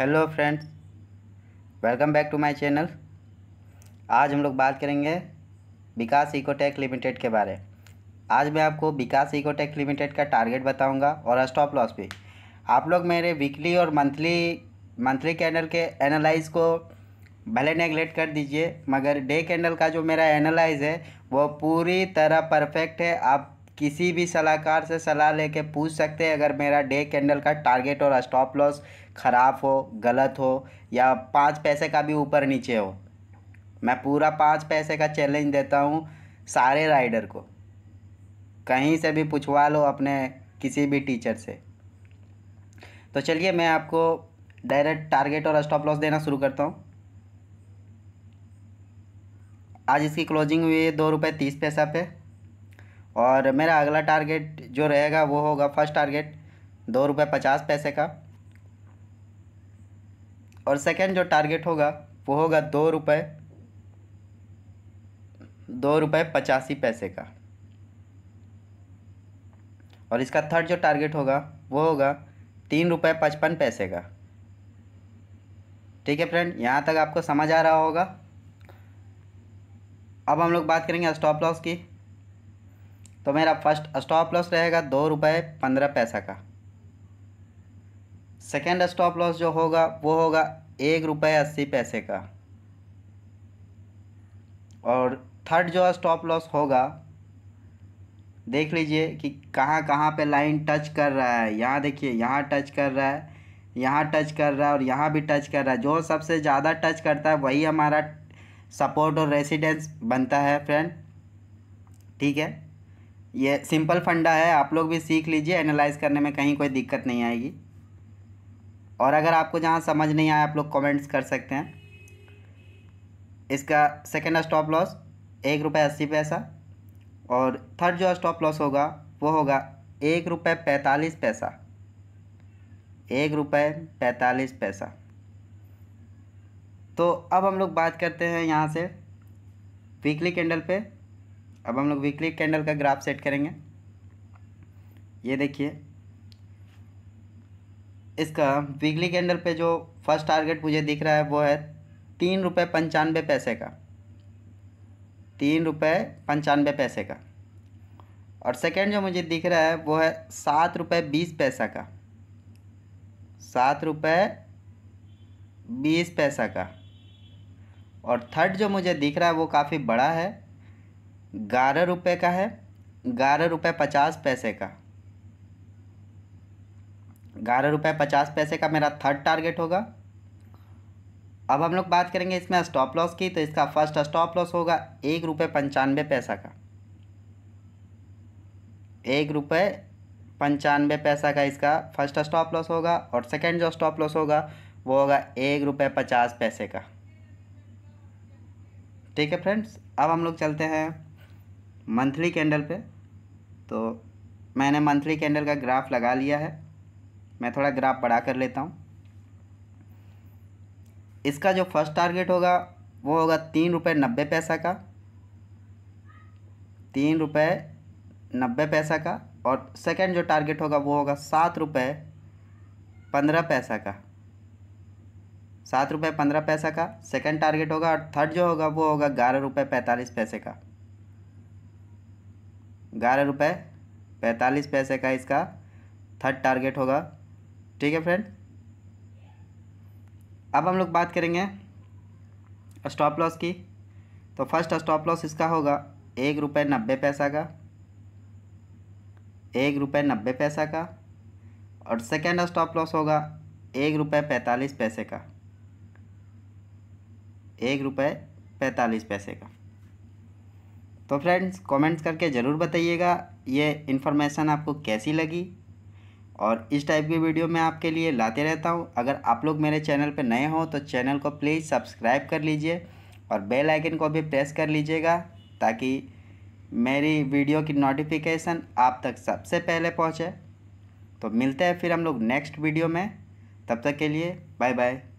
hello friends welcome back to my channel आज हम लोग बात करेंगे विकास इकोटेक लिमिटेड के बारे आज मैं आपको विकास इकोटेक लिमिटेड का टारगेट बताऊंगा और स्टॉप लॉस भी आप लोग मेरे वीकली और मंथली मंथली कैंडल के एनालाइज को भले नेगलेक्ट कर दीजिए मगर डे कैंडल का जो मेरा एनालाइज है वो पूरी तरह परफेक्ट है आप किसी भी सलाहकार से सलाह लेके पूछ सकते हैं अगर मेरा डे कैंडल का टारगेट और स्टॉप लॉस ख़राब हो गलत हो या पाँच पैसे का भी ऊपर नीचे हो मैं पूरा पाँच पैसे का चैलेंज देता हूँ सारे राइडर को कहीं से भी पूछवा लो अपने किसी भी टीचर से तो चलिए मैं आपको डायरेक्ट टारगेट और स्टॉप लॉस देना शुरू करता हूँ आज इसकी क्लोजिंग हुई है दो रुपये तीस पैसा पे और मेरा अगला टारगेट जो रहेगा वो होगा फर्स्ट टारगेट दो रुपये पचास पैसे का और सेकंड जो टारगेट होगा वो होगा दो रुपये दो रुपये पचासी पैसे का और इसका थर्ड जो टारगेट होगा वो होगा तीन रुपये पचपन पैसे का ठीक है फ्रेंड यहाँ तक आपको समझ आ रहा होगा अब हम लोग बात करेंगे स्टॉप लॉस की तो मेरा फर्स्ट स्टॉप लॉस रहेगा दो रुपये पंद्रह पैसा का सेकेंड स्टॉप लॉस जो होगा वो होगा एक रुपये अस्सी पैसे का और थर्ड जो स्टॉप लॉस होगा देख लीजिए कि कहाँ कहाँ पे लाइन टच कर रहा है यहाँ देखिए यहाँ टच कर रहा है यहाँ टच कर रहा है और यहाँ भी टच कर रहा है जो सबसे ज़्यादा टच करता है वही हमारा सपोर्ट और रेसिडेंस बनता है फ्रेंड ठीक है ये सिंपल फंडा है आप लोग भी सीख लीजिए एनालाइज करने में कहीं कोई दिक्कत नहीं आएगी और अगर आपको जहाँ समझ नहीं आया आप लोग कमेंट्स कर सकते हैं इसका सेकेंड स्टॉप लॉस एक रुपये अस्सी पैसा और थर्ड जो स्टॉप लॉस होगा वो होगा एक रुपये पैंतालीस पैसा एक रुपये पैंतालीस पैसा तो अब हम लोग बात करते हैं यहाँ से वीकली कैंडल पे अब हम लोग वीकली कैंडल का ग्राफ सेट करेंगे ये देखिए इसका वीकली कैंडल पे जो फर्स्ट टारगेट मुझे दिख रहा है वो है तीन रुपये पंचानवे पैसे का तीन रुपये पंचानवे पैसे का और सेकंड जो मुझे दिख रहा है वो है सात रुपये बीस पैसा का सात रुपये बीस पैसा का और थर्ड जो मुझे दिख रहा है वो काफ़ी बड़ा है ग्यारह रुपये का है ग्यारह रुपये पचास पैसे का ग्यारह रुपये पचास पैसे का मेरा थर्ड टारगेट होगा अब हम लोग बात करेंगे इसमें स्टॉप लॉस की तो इसका फर्स्ट स्टॉप लॉस होगा एक रुपये पंचानवे पैसा का एक रुपये पंचानवे पैसा का इसका फर्स्ट स्टॉप लॉस होगा और सेकेंड जो स्टॉप लॉस होगा वो होगा एक रुपये पचास पैसे का ठीक है फ्रेंड्स अब हम लोग चलते हैं मंथली कैंडल पे तो मैंने मंथली कैंडल का ग्राफ लगा लिया है मैं थोड़ा ग्राफ बढ़ा कर लेता हूँ इसका जो फर्स्ट टारगेट होगा वो होगा तीन रुपये नब्बे पैसा का तीन रुपये नब्बे पैसा का और सेकंड जो टारगेट होगा वो होगा सात रुपये पंद्रह पैसा का सात रुपये पंद्रह पैसा का सेकंड टारगेट होगा और थर्ड जो होगा वो होगा ग्यारह रुपये पैंतालीस पैसे का ग्यारह रुपये पैंतालीस पैसे का इसका थर्ड टारगेट होगा ठीक है फ्रेंड अब हम लोग बात करेंगे स्टॉप लॉस की तो फर्स्ट स्टॉप लॉस इसका होगा एक रुपये नब्बे पैसा का एक रुपये नब्बे पैसा का और सेकेंड स्टॉप लॉस होगा एक रुपये पैंतालीस पैसे का एक रुपये पैंतालीस पैसे का तो फ्रेंड्स कमेंट्स करके ज़रूर बताइएगा ये इन्फॉर्मेशन आपको कैसी लगी और इस टाइप की वीडियो मैं आपके लिए लाते रहता हूँ अगर आप लोग मेरे चैनल पर नए हों तो चैनल को प्लीज़ सब्सक्राइब कर लीजिए और बेल आइकन को भी प्रेस कर लीजिएगा ताकि मेरी वीडियो की नोटिफिकेशन आप तक सबसे पहले पहुँचे तो मिलते हैं फिर हम लोग नेक्स्ट वीडियो में तब तक के लिए बाय बाय